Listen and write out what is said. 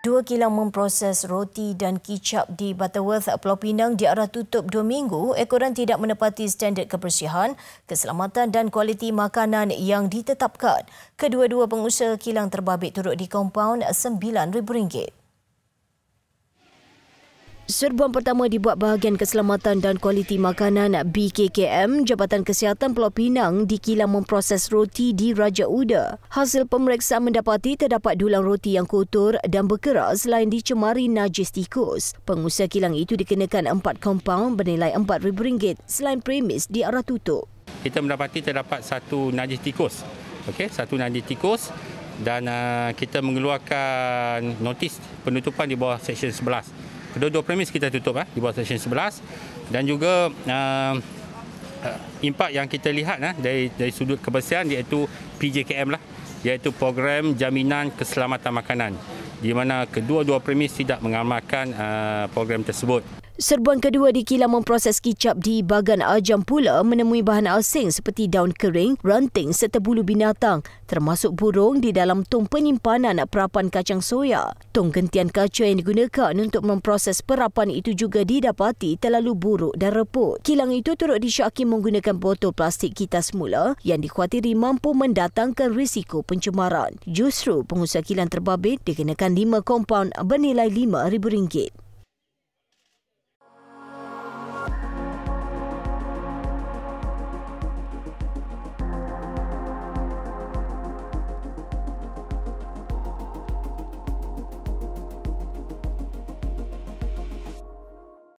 Dua kilang memproses roti dan kicap di Butterworth, Pulau Pinang diarah tutup dua minggu ekoran tidak menepati standard kebersihan, keselamatan dan kualiti makanan yang ditetapkan. Kedua-dua pengusaha kilang terbabit turut di kompaun RM9,000. Serbuan pertama dibuat bahagian keselamatan dan kualiti makanan BKKM Jabatan Kesihatan Pulau Pinang di kilang memproses roti di Raja Uda. Hasil pemeriksaan mendapati terdapat dulang roti yang kotor dan berkeras selain dicemari najis tikus. Pengusaha kilang itu dikenakan empat kompaun bernilai RM4,000 selain premis di arah tutup. Kita mendapati terdapat satu najis tikus. okay, satu najis tikus dan uh, kita mengeluarkan notis penutupan di bawah Seksyen 11 kedua-dua premis kita tutup eh, di bawah stesen 11 dan juga uh, uh, impak yang kita lihat eh, dari, dari sudut kebersihan iaitu PJKM lah iaitu program jaminan keselamatan makanan di mana kedua-dua premis tidak mengamalkan uh, program tersebut. Serbuan kedua di kilang memproses kicap di Bagan Ajam pula menemui bahan asing seperti daun kering, ranting serta bulu binatang termasuk burung di dalam tong penyimpanan perapan kacang soya. Tong gentian kaca yang digunakan untuk memproses perapan itu juga didapati terlalu buruk dan reput. Kilang itu turut disyaki menggunakan botol plastik kita semula yang dikhawatiri mampu mendatangkan risiko pencemaran. Justru pengusaha kilang terbabit dikenakan lima kompaun bernilai RM5,000.